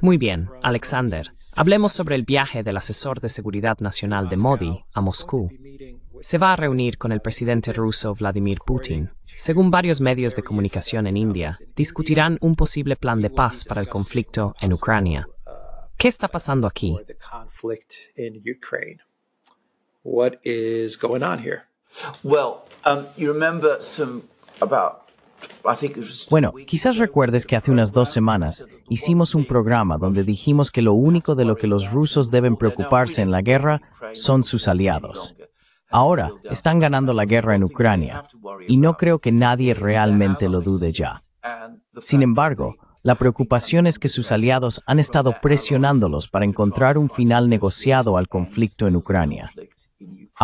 Muy bien, Alexander, hablemos sobre el viaje del asesor de seguridad nacional de Modi a Moscú. Se va a reunir con el presidente ruso Vladimir Putin. Según varios medios de comunicación en India, discutirán un posible plan de paz para el conflicto en Ucrania. Uh, ¿Qué está pasando aquí? Well, um, you remember bueno, quizás recuerdes que hace unas dos semanas hicimos un programa donde dijimos que lo único de lo que los rusos deben preocuparse en la guerra son sus aliados. Ahora están ganando la guerra en Ucrania y no creo que nadie realmente lo dude ya. Sin embargo, la preocupación es que sus aliados han estado presionándolos para encontrar un final negociado al conflicto en Ucrania.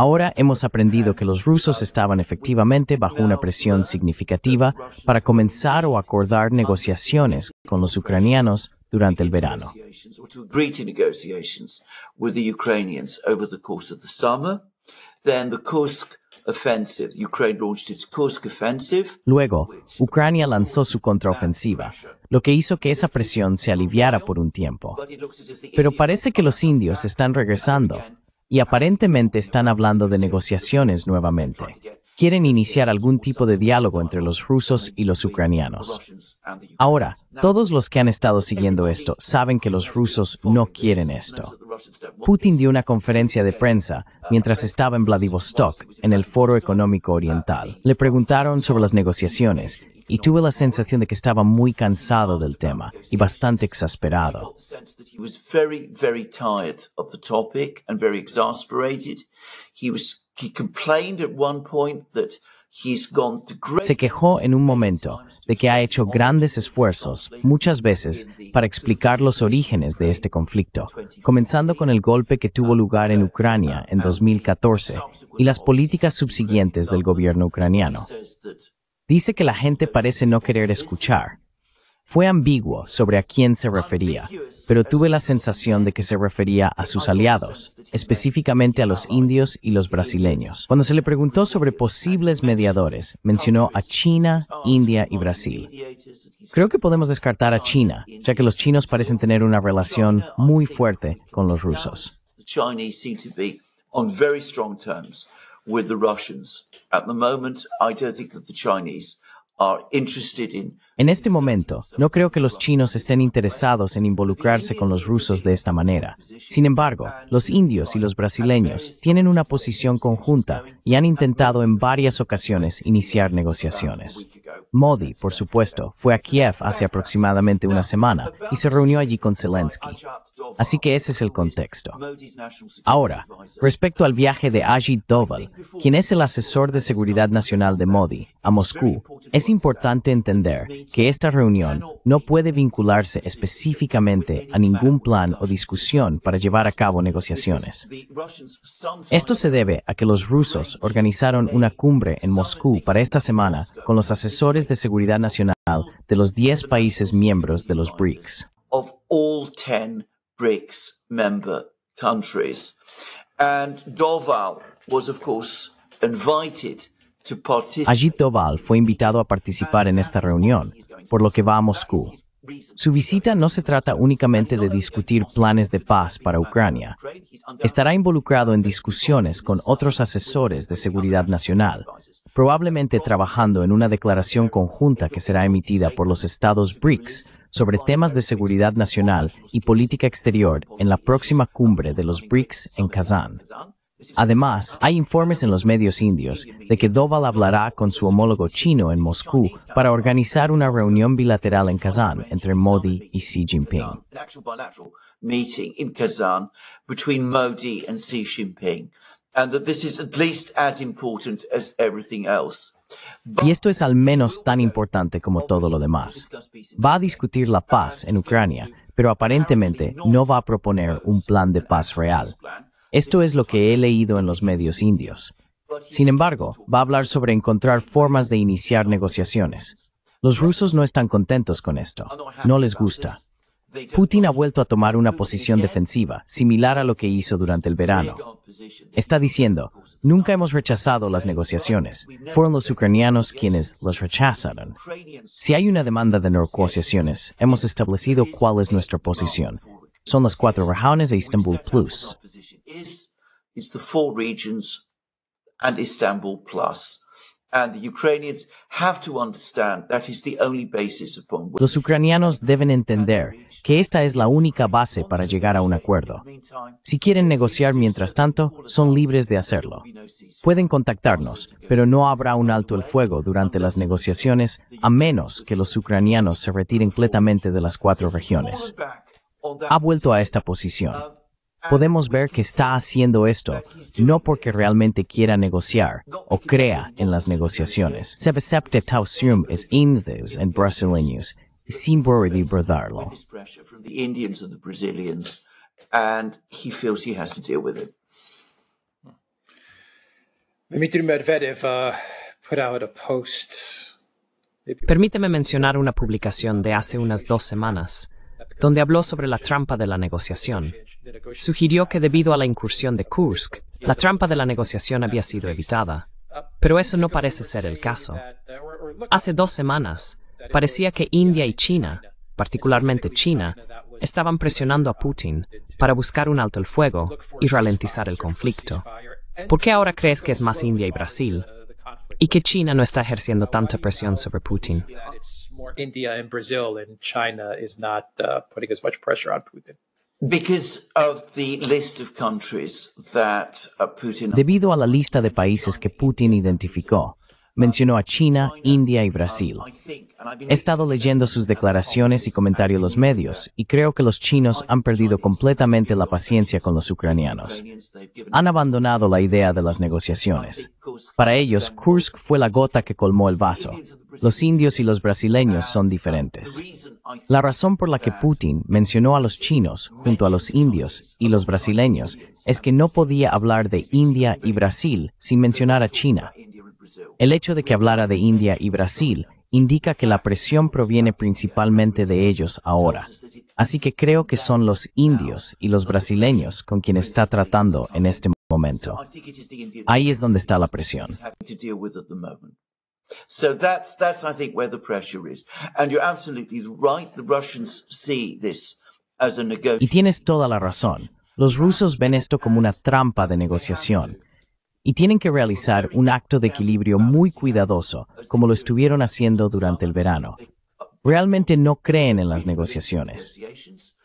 Ahora hemos aprendido que los rusos estaban efectivamente bajo una presión significativa para comenzar o acordar negociaciones con los ucranianos durante el verano. Luego, Ucrania lanzó su contraofensiva, lo que hizo que esa presión se aliviara por un tiempo. Pero parece que los indios están regresando y aparentemente están hablando de negociaciones nuevamente. Quieren iniciar algún tipo de diálogo entre los rusos y los ucranianos. Ahora, todos los que han estado siguiendo esto saben que los rusos no quieren esto. Putin dio una conferencia de prensa mientras estaba en Vladivostok, en el Foro Económico Oriental. Le preguntaron sobre las negociaciones y tuve la sensación de que estaba muy cansado del tema y bastante exasperado. Se quejó en un momento de que ha hecho grandes esfuerzos, muchas veces, para explicar los orígenes de este conflicto, comenzando con el golpe que tuvo lugar en Ucrania en 2014 y las políticas subsiguientes del gobierno ucraniano. Dice que la gente parece no querer escuchar. Fue ambiguo sobre a quién se refería, pero tuve la sensación de que se refería a sus aliados, específicamente a los indios y los brasileños. Cuando se le preguntó sobre posibles mediadores, mencionó a China, India y Brasil. Creo que podemos descartar a China, ya que los chinos parecen tener una relación muy fuerte con los rusos. En este momento, no creo que los chinos estén interesados en involucrarse con los rusos de esta manera. Sin embargo, los indios y los brasileños tienen una posición conjunta y han intentado en varias ocasiones iniciar negociaciones. Modi, por supuesto, fue a Kiev hace aproximadamente una semana y se reunió allí con Zelensky. Así que ese es el contexto. Ahora, respecto al viaje de Ajit Doval, quien es el asesor de seguridad nacional de Modi, a Moscú, es importante entender que esta reunión no puede vincularse específicamente a ningún plan o discusión para llevar a cabo negociaciones. Esto se debe a que los rusos organizaron una cumbre en Moscú para esta semana con los asesores de seguridad nacional de los 10 países miembros de los BRICS. BRICS member countries. Doval fue invitado a participar en esta reunión, por lo que va a Moscú. Su visita no se trata únicamente de discutir planes de paz para Ucrania. Estará involucrado en discusiones con otros asesores de seguridad nacional, probablemente trabajando en una declaración conjunta que será emitida por los estados BRICS sobre temas de seguridad nacional y política exterior en la próxima cumbre de los BRICS en Kazán. Además, hay informes en los medios indios de que Doval hablará con su homólogo chino en Moscú para organizar una reunión bilateral en Kazán entre Modi y Xi Jinping. Y esto es al menos tan importante como todo lo demás. Va a discutir la paz en Ucrania, pero aparentemente no va a proponer un plan de paz real. Esto es lo que he leído en los medios indios. Sin embargo, va a hablar sobre encontrar formas de iniciar negociaciones. Los rusos no están contentos con esto. No les gusta. Putin ha vuelto a tomar una posición defensiva, similar a lo que hizo durante el verano. Está diciendo, nunca hemos rechazado las negociaciones, fueron los ucranianos quienes las rechazaron. Si hay una demanda de negociaciones, hemos establecido cuál es nuestra posición. Son las cuatro regiones de Istanbul Plus. Los ucranianos deben entender que esta es la única base para llegar a un acuerdo. Si quieren negociar mientras tanto, son libres de hacerlo. Pueden contactarnos, pero no habrá un alto el fuego durante las negociaciones a menos que los ucranianos se retiren completamente de las cuatro regiones. Ha vuelto a esta posición. Um, podemos ver que está haciendo esto no porque realmente quiera negociar o crea en las negociaciones. Se acepta tausium es Indians and Brazilians, And Permíteme mencionar una publicación de hace unas dos semanas, donde habló sobre la trampa de la negociación sugirió que debido a la incursión de Kursk, la trampa de la negociación había sido evitada. Pero eso no parece ser el caso. Hace dos semanas, parecía que India y China, particularmente China, estaban presionando a Putin para buscar un alto el fuego y ralentizar el conflicto. ¿Por qué ahora crees que es más India y Brasil y que China no está ejerciendo tanta presión sobre Putin? India China Putin. Uh, Debido a la lista de países que Putin identificó, Mencionó a China, India y Brasil. He estado leyendo sus declaraciones y comentarios en los medios y creo que los chinos han perdido completamente la paciencia con los ucranianos. Han abandonado la idea de las negociaciones. Para ellos, Kursk fue la gota que colmó el vaso. Los indios y los brasileños son diferentes. La razón por la que Putin mencionó a los chinos junto a los indios y los brasileños es que no podía hablar de India y Brasil sin mencionar a China. El hecho de que hablara de India y Brasil indica que la presión proviene principalmente de ellos ahora. Así que creo que son los indios y los brasileños con quien está tratando en este momento. Ahí es donde está la presión. Y tienes toda la razón. Los rusos ven esto como una trampa de negociación y tienen que realizar un acto de equilibrio muy cuidadoso, como lo estuvieron haciendo durante el verano. Realmente no creen en las negociaciones.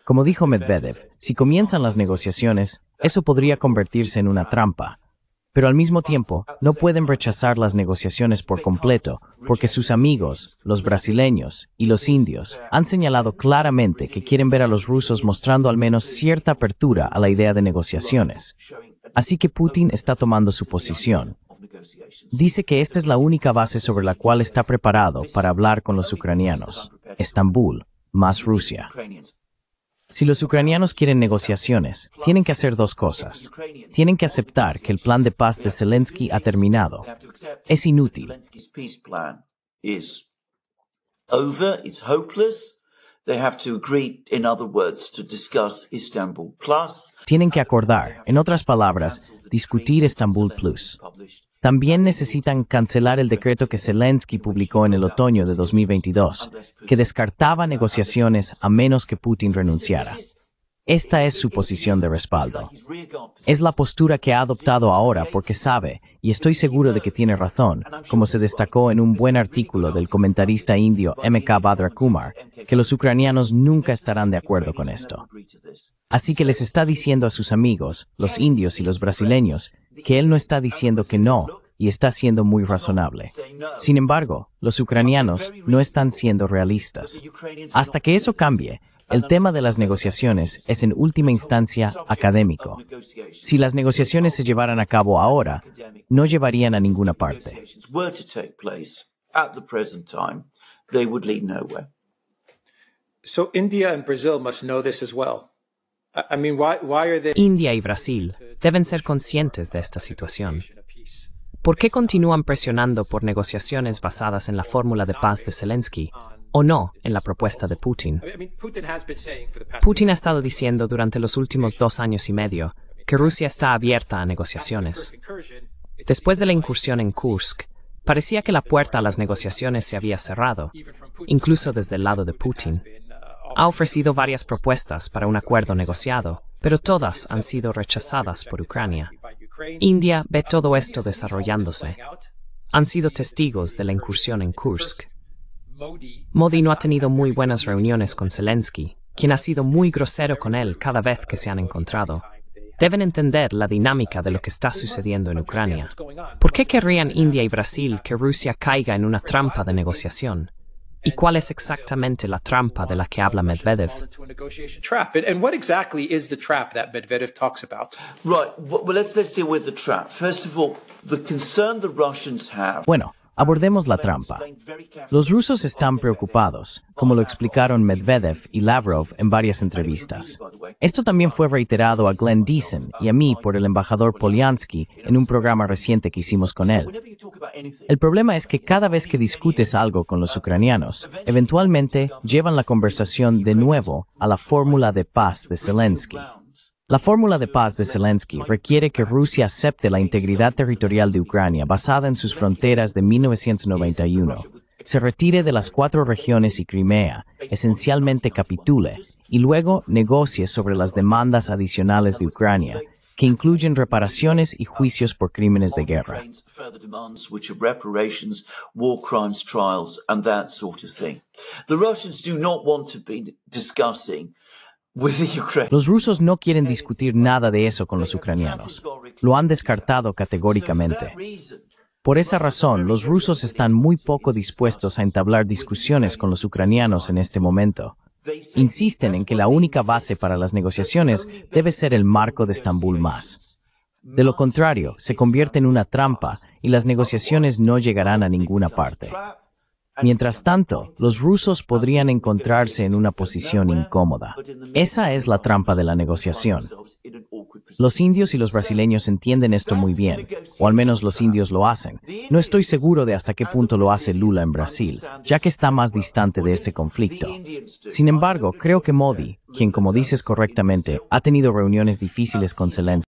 Como dijo Medvedev, si comienzan las negociaciones, eso podría convertirse en una trampa. Pero al mismo tiempo, no pueden rechazar las negociaciones por completo, porque sus amigos, los brasileños y los indios, han señalado claramente que quieren ver a los rusos mostrando al menos cierta apertura a la idea de negociaciones. Así que Putin está tomando su posición. Dice que esta es la única base sobre la cual está preparado para hablar con los ucranianos, Estambul, más Rusia. Si los ucranianos quieren negociaciones, tienen que hacer dos cosas. Tienen que aceptar que el plan de paz de Zelensky ha terminado. Es inútil. Tienen que acordar, en otras palabras, discutir Estambul Plus. También necesitan cancelar el decreto que Zelensky publicó en el otoño de 2022, que descartaba negociaciones a menos que Putin renunciara. Esta es su posición de respaldo. Es la postura que ha adoptado ahora porque sabe, y estoy seguro de que tiene razón, como se destacó en un buen artículo del comentarista indio M.K. Badra Kumar, que los ucranianos nunca estarán de acuerdo con esto. Así que les está diciendo a sus amigos, los indios y los brasileños, que él no está diciendo que no, y está siendo muy razonable. Sin embargo, los ucranianos no están siendo realistas. Hasta que eso cambie, el tema de las negociaciones es en última instancia académico. Si las negociaciones se llevaran a cabo ahora, no llevarían a ninguna parte. India y Brasil deben ser conscientes de esta situación. ¿Por qué continúan presionando por negociaciones basadas en la fórmula de paz de Zelensky o no en la propuesta de Putin. Putin ha estado diciendo durante los últimos dos años y medio que Rusia está abierta a negociaciones. Después de la incursión en Kursk, parecía que la puerta a las negociaciones se había cerrado, incluso desde el lado de Putin. Uh, ha ofrecido varias propuestas para un acuerdo negociado, pero todas han sido rechazadas por Ucrania. India ve todo esto desarrollándose. Han sido testigos de la incursión en Kursk. Modi no ha tenido muy buenas reuniones con Zelensky, quien ha sido muy grosero con él cada vez que se han encontrado. Deben entender la dinámica de lo que está sucediendo en Ucrania. ¿Por qué querrían India y Brasil que Rusia caiga en una trampa de negociación? ¿Y cuál es exactamente la trampa de la que habla Medvedev? Bueno, Abordemos la trampa. Los rusos están preocupados, como lo explicaron Medvedev y Lavrov en varias entrevistas. Esto también fue reiterado a Glenn Deason y a mí por el embajador Poliansky en un programa reciente que hicimos con él. El problema es que cada vez que discutes algo con los ucranianos, eventualmente llevan la conversación de nuevo a la fórmula de paz de Zelensky. La fórmula de paz de Zelensky requiere que Rusia acepte la integridad territorial de Ucrania basada en sus fronteras de 1991, se retire de las cuatro regiones y Crimea, esencialmente capitule, y luego negocie sobre las demandas adicionales de Ucrania, que incluyen reparaciones y juicios por crímenes de guerra. The Russians do not want to be discussing los rusos no quieren discutir nada de eso con los ucranianos. Lo han descartado categóricamente. Por esa razón, los rusos están muy poco dispuestos a entablar discusiones con los ucranianos en este momento. Insisten en que la única base para las negociaciones debe ser el marco de Estambul más. De lo contrario, se convierte en una trampa y las negociaciones no llegarán a ninguna parte. Mientras tanto, los rusos podrían encontrarse en una posición incómoda. Esa es la trampa de la negociación. Los indios y los brasileños entienden esto muy bien, o al menos los indios lo hacen. No estoy seguro de hasta qué punto lo hace Lula en Brasil, ya que está más distante de este conflicto. Sin embargo, creo que Modi, quien como dices correctamente, ha tenido reuniones difíciles con Zelensky,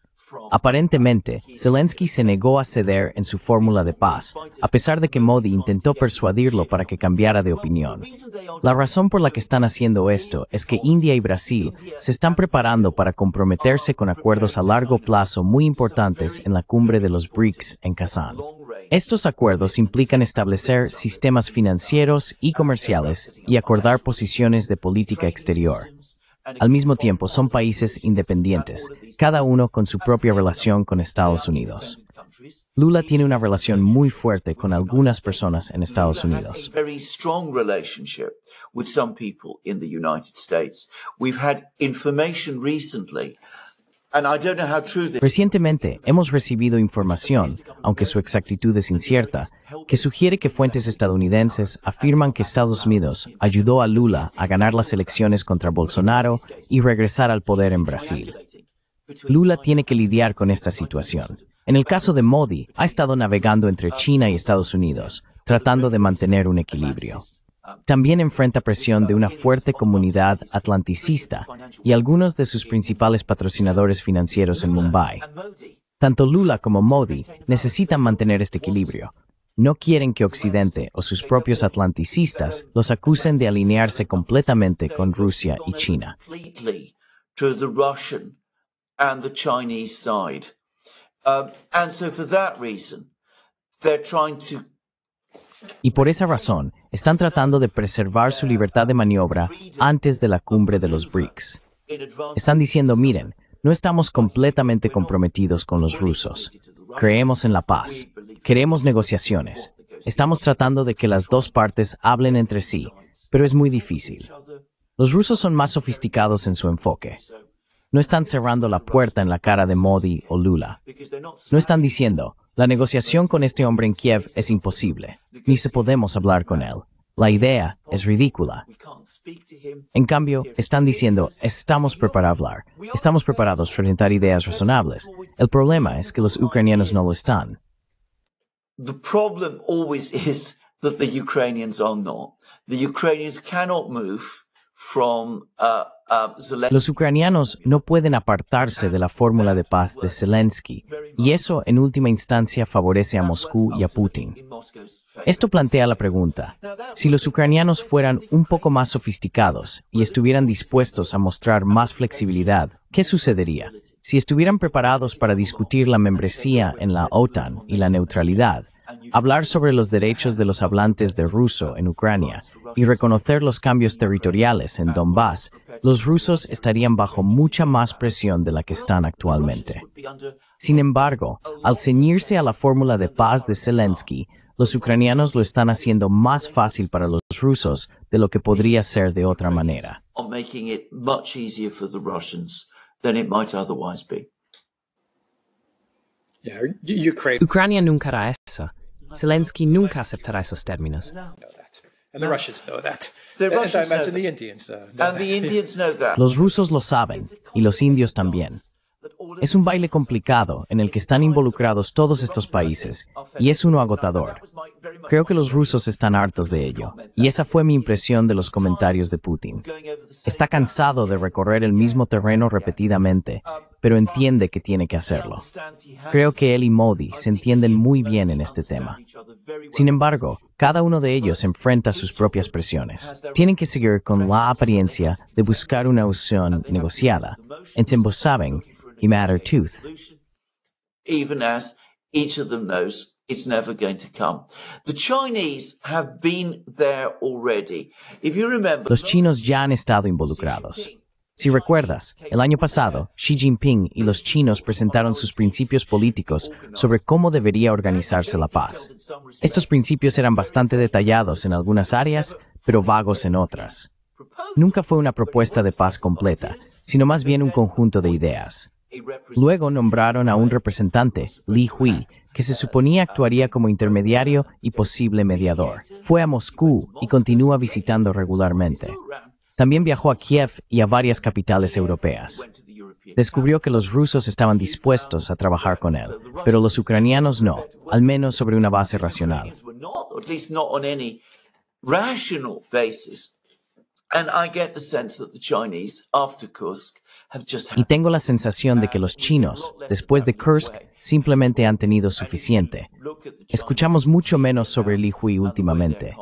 Aparentemente, Zelensky se negó a ceder en su fórmula de paz, a pesar de que Modi intentó persuadirlo para que cambiara de opinión. La razón por la que están haciendo esto es que India y Brasil se están preparando para comprometerse con acuerdos a largo plazo muy importantes en la cumbre de los BRICS en Kazán. Estos acuerdos implican establecer sistemas financieros y comerciales y acordar posiciones de política exterior. Al mismo tiempo, son países independientes, cada uno con su propia relación con Estados Unidos. Lula tiene una relación muy fuerte con algunas personas en Estados Unidos. Recientemente hemos recibido información, aunque su exactitud es incierta, que sugiere que fuentes estadounidenses afirman que Estados Unidos ayudó a Lula a ganar las elecciones contra Bolsonaro y regresar al poder en Brasil. Lula tiene que lidiar con esta situación. En el caso de Modi, ha estado navegando entre China y Estados Unidos, tratando de mantener un equilibrio. También enfrenta presión de una fuerte comunidad atlanticista y algunos de sus principales patrocinadores financieros en Mumbai. Tanto Lula como Modi necesitan mantener este equilibrio, no quieren que Occidente o sus propios atlanticistas los acusen de alinearse completamente con Rusia y China. Y por esa razón, están tratando de preservar su libertad de maniobra antes de la cumbre de los BRICS. Están diciendo, miren, no estamos completamente comprometidos con los rusos. Creemos en la paz. Queremos negociaciones. Estamos tratando de que las dos partes hablen entre sí, pero es muy difícil. Los rusos son más sofisticados en su enfoque. No están cerrando la puerta en la cara de Modi o Lula. No están diciendo, la negociación con este hombre en Kiev es imposible, ni se podemos hablar con él. La idea es ridícula. En cambio, están diciendo, estamos preparados a hablar, estamos preparados para presentar ideas razonables. El problema es que los ucranianos no lo están. The problem always is that los ucranianos no pueden apartarse de la fórmula de paz de Zelensky, y eso en última instancia favorece a Moscú y a Putin. Esto plantea la pregunta, si los ucranianos fueran un poco más sofisticados y estuvieran dispuestos a mostrar más flexibilidad, ¿qué sucedería? Si estuvieran preparados para discutir la membresía en la OTAN y la neutralidad, hablar sobre los derechos de los hablantes de ruso en Ucrania y reconocer los cambios territoriales en Donbass, los rusos estarían bajo mucha más presión de la que están actualmente. Sin embargo, al ceñirse a la fórmula de paz de Zelensky, los ucranianos lo están haciendo más fácil para los rusos de lo que podría ser de otra manera. Ucrania nunca hará Zelensky nunca aceptará esos términos. Los rusos lo saben, y los indios también. Es un baile complicado en el que están involucrados todos estos países, y es uno agotador. Creo que los rusos están hartos de ello, y esa fue mi impresión de los comentarios de Putin. Está cansado de recorrer el mismo terreno repetidamente, pero entiende que tiene que hacerlo. Creo que él y Modi se entienden muy bien en este tema. Sin embargo, cada uno de ellos enfrenta sus propias presiones. Tienen que seguir con la apariencia de buscar una opción negociada, en saben y Matter Tooth. Los chinos ya han estado involucrados. Si recuerdas, el año pasado, Xi Jinping y los chinos presentaron sus principios políticos sobre cómo debería organizarse la paz. Estos principios eran bastante detallados en algunas áreas, pero vagos en otras. Nunca fue una propuesta de paz completa, sino más bien un conjunto de ideas. Luego nombraron a un representante, Li Hui, que se suponía actuaría como intermediario y posible mediador. Fue a Moscú y continúa visitando regularmente. También viajó a Kiev y a varias capitales europeas. Descubrió que los rusos estaban dispuestos a trabajar con él, pero los ucranianos no, al menos sobre una base racional. Y tengo la sensación de que los chinos, después de Kursk, simplemente han tenido suficiente. Escuchamos mucho menos sobre Li Hui últimamente.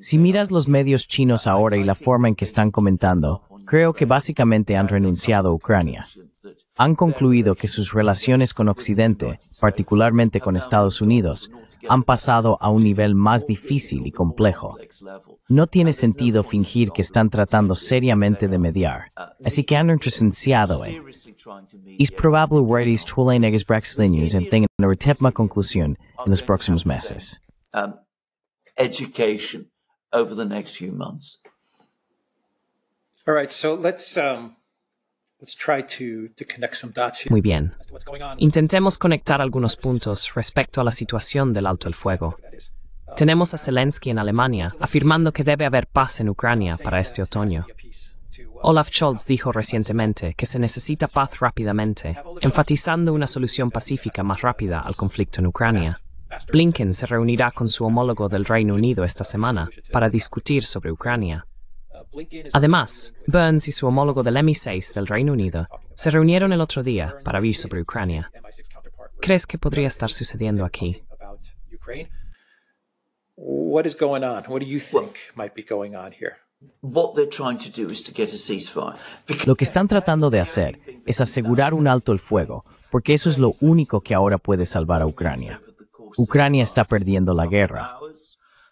Si miras los medios chinos ahora y la forma en que están comentando, creo que básicamente han renunciado a Ucrania. Han concluido que sus relaciones con Occidente, particularmente con Estados Unidos, han pasado a un nivel más difícil y complejo. No tiene sentido fingir que están tratando seriamente de mediar, ah, así que han renunciado. Es probable Ready's Tulenegas news en tenga una conclusión en los próximos meses. Muy bien. Intentemos conectar algunos puntos respecto a la situación del alto el fuego. Um, Tenemos a Zelensky en Alemania afirmando que debe haber paz en Ucrania para este otoño. Uh, Olaf Scholz dijo recientemente que se necesita paz rápidamente, enfatizando una solución pacífica más rápida al conflicto en Ucrania. Blinken se reunirá con su homólogo del Reino Unido esta semana para discutir sobre Ucrania. Uh, Además, Burns y su homólogo del MI6 del Reino Unido se reunieron el otro día para hablar sobre Ucrania. ¿Crees que podría estar sucediendo aquí? Lo que están tratando de hacer es asegurar un alto el fuego, porque eso es lo único que ahora puede salvar a Ucrania. Ucrania está perdiendo la guerra.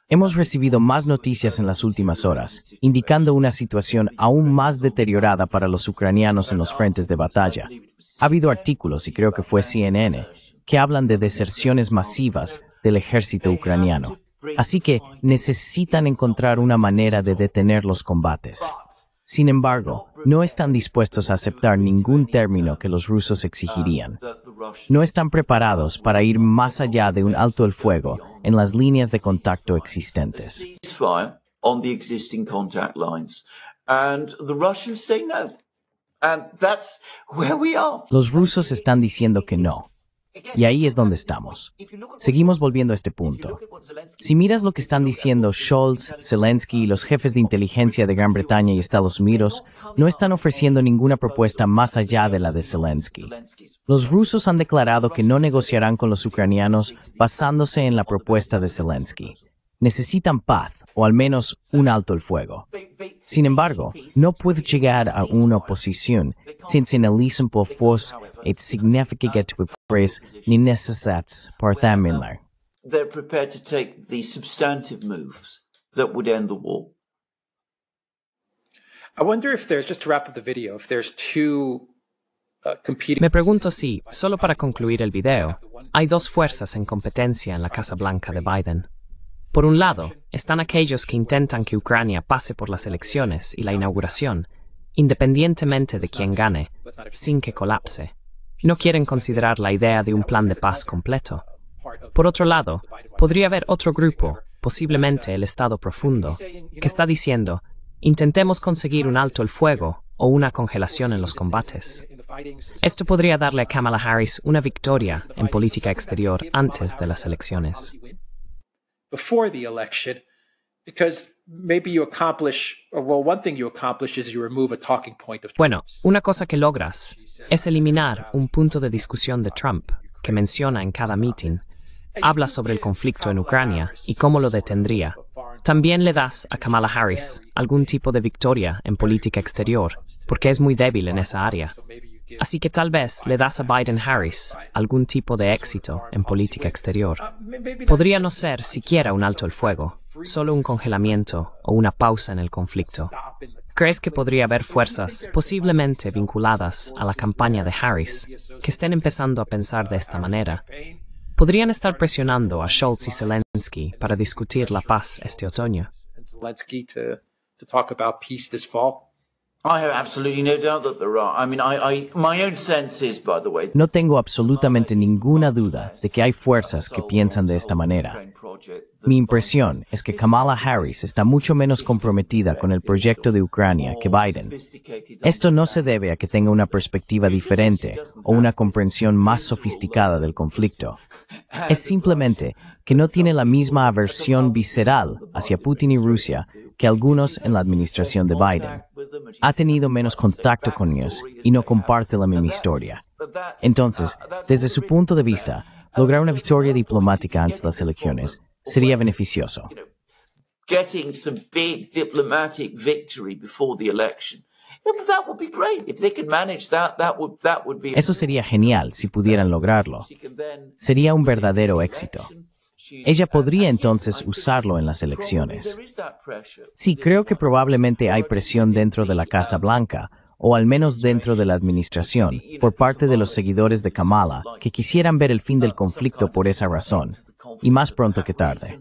Hemos recibido más noticias en las últimas horas, indicando una situación aún más deteriorada para los ucranianos en los frentes de batalla. Ha habido artículos, y creo que fue CNN, que hablan de deserciones masivas del ejército ucraniano. Así que necesitan encontrar una manera de detener los combates. Sin embargo, no están dispuestos a aceptar ningún término que los rusos exigirían. No están preparados para ir más allá de un alto el fuego en las líneas de contacto existentes. Los rusos están diciendo que no, y ahí es donde estamos. Seguimos volviendo a este punto. Si miras lo que están diciendo Scholz, Zelensky y los jefes de inteligencia de Gran Bretaña y Estados Unidos, no están ofreciendo ninguna propuesta más allá de la de Zelensky. Los rusos han declarado que no negociarán con los ucranianos basándose en la propuesta de Zelensky necesitan paz o al menos un alto el fuego. Sin embargo, no puede llegar a una posición sin señalizar por fuerza el significado que expresa ni necesidades para terminar. They're prepared to take the substantive me pregunto si, solo para concluir el video, hay dos fuerzas en competencia en la Casa Blanca de Biden. Por un lado, están aquellos que intentan que Ucrania pase por las elecciones y la inauguración, independientemente de quién gane, sin que colapse. No quieren considerar la idea de un plan de paz completo. Por otro lado, podría haber otro grupo, posiblemente el Estado profundo, que está diciendo, intentemos conseguir un alto el fuego o una congelación en los combates. Esto podría darle a Kamala Harris una victoria en política exterior antes de las elecciones. Bueno, una cosa que logras es eliminar un punto de discusión de Trump que menciona en cada meeting. Habla sobre el conflicto en Ucrania y cómo lo detendría. También le das a Kamala Harris algún tipo de victoria en política exterior, porque es muy débil en esa área. Así que tal vez le das a Biden-Harris algún tipo de éxito en política exterior. Podría no ser siquiera un alto el fuego, solo un congelamiento o una pausa en el conflicto. ¿Crees que podría haber fuerzas posiblemente vinculadas a la campaña de Harris que estén empezando a pensar de esta manera? Podrían estar presionando a Schultz y Zelensky para discutir la paz este otoño. No tengo absolutamente ninguna duda de que hay fuerzas que piensan de esta manera. Mi impresión es que Kamala Harris está mucho menos comprometida con el proyecto de Ucrania que Biden. Esto no se debe a que tenga una perspectiva diferente o una comprensión más sofisticada del conflicto. Es simplemente que no tiene la misma aversión visceral hacia Putin y Rusia que algunos en la administración de Biden. Ha tenido menos contacto con ellos y no comparte la misma historia. Entonces, desde su punto de vista, lograr una victoria diplomática antes de las elecciones sería beneficioso. Eso sería genial si pudieran lograrlo. Sería un verdadero éxito. Ella podría entonces usarlo en las elecciones. Sí, creo que probablemente hay presión dentro de la Casa Blanca, o al menos dentro de la administración, por parte de los seguidores de Kamala, que quisieran ver el fin del conflicto por esa razón, y más pronto que tarde.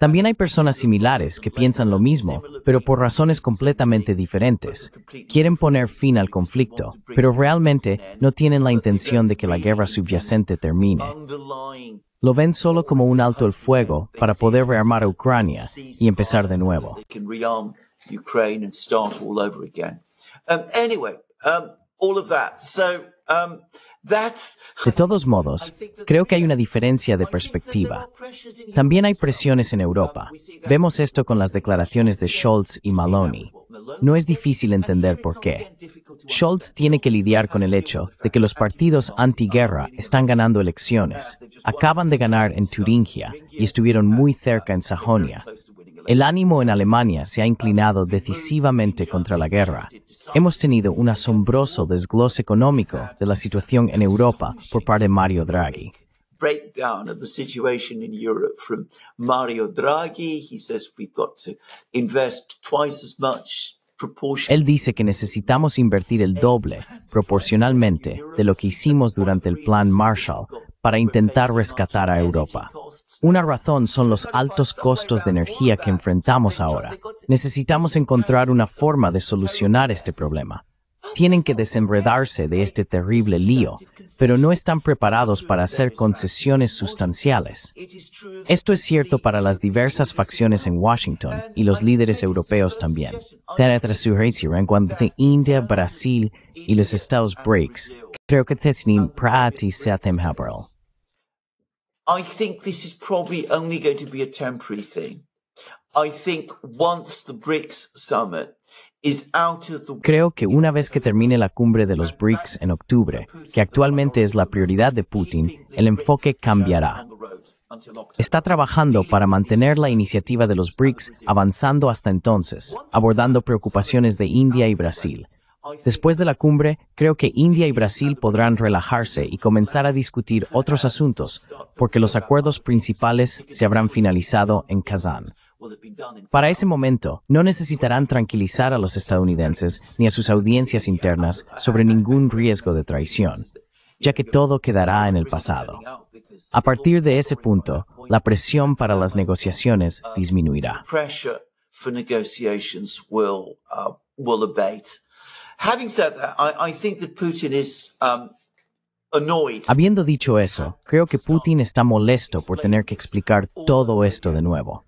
También hay personas similares que piensan lo mismo, pero por razones completamente diferentes. Quieren poner fin al conflicto, pero realmente no tienen la intención de que la guerra subyacente termine lo ven solo como un alto el fuego para poder rearmar a Ucrania y empezar de nuevo. De todos modos, creo que hay una diferencia de perspectiva. También hay presiones en um, Europa. Vemos esto con las declaraciones de Scholz y Maloney. No es difícil entender por qué. Scholz tiene que lidiar con el hecho de que los partidos antiguerra están ganando elecciones. Acaban de ganar en Turingia y estuvieron muy cerca en Sajonia. El ánimo en Alemania se ha inclinado decisivamente contra la guerra. Hemos tenido un asombroso desglose económico de la situación en Europa por parte de Mario Draghi. breakdown of the situation in Europe from Mario Draghi. He says we've got to invest twice as much él dice que necesitamos invertir el doble proporcionalmente de lo que hicimos durante el Plan Marshall para intentar rescatar a Europa. Una razón son los altos costos de energía que enfrentamos ahora. Necesitamos encontrar una forma de solucionar este problema tienen que desenredarse de este terrible lío, pero no están preparados para hacer concesiones sustanciales. Esto es cierto para las diversas facciones en Washington y los líderes europeos también. en cuanto a India, Brasil y los Estados BRICS, creo que I think this is probably only going to be a temporary thing. I think once the BRICS summit Creo que una vez que termine la cumbre de los BRICS en octubre, que actualmente es la prioridad de Putin, el enfoque cambiará. Está trabajando para mantener la iniciativa de los BRICS avanzando hasta entonces, abordando preocupaciones de India y Brasil. Después de la cumbre, creo que India y Brasil podrán relajarse y comenzar a discutir otros asuntos, porque los acuerdos principales se habrán finalizado en Kazán. Para ese momento, no necesitarán tranquilizar a los estadounidenses ni a sus audiencias internas sobre ningún riesgo de traición, ya que todo quedará en el pasado. A partir de ese punto, la presión para las negociaciones disminuirá. Uh, Having said that, I, think Putin is um, Habiendo dicho eso, creo que Putin está molesto por tener que explicar todo esto de nuevo.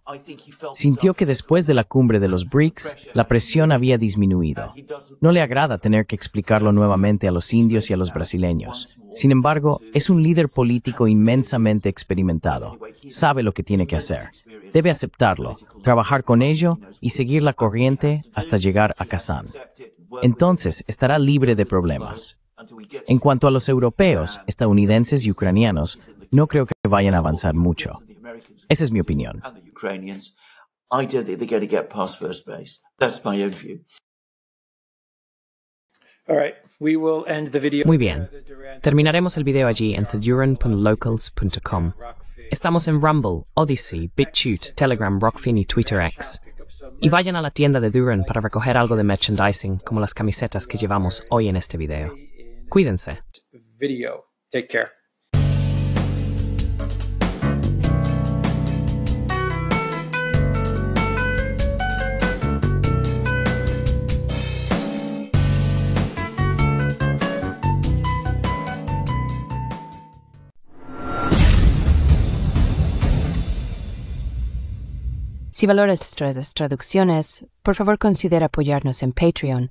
Sintió que después de la cumbre de los BRICS, la presión había disminuido. No le agrada tener que explicarlo nuevamente a los indios y a los brasileños. Sin embargo, es un líder político inmensamente experimentado. Sabe lo que tiene que hacer. Debe aceptarlo, trabajar con ello y seguir la corriente hasta llegar a Kazán. Entonces estará libre de problemas. En cuanto a los europeos, estadounidenses y ucranianos, no creo que vayan a avanzar mucho. Esa es mi opinión. Muy bien. Terminaremos el video allí en theduran.locals.com. Estamos en Rumble, Odyssey, BitChute, Telegram, Rockfin y TwitterX. Y vayan a la tienda de Duran para recoger algo de merchandising, como las camisetas que llevamos hoy en este video. Cuídense. Video. Take care. Si valoras nuestras traducciones, por favor considera apoyarnos en Patreon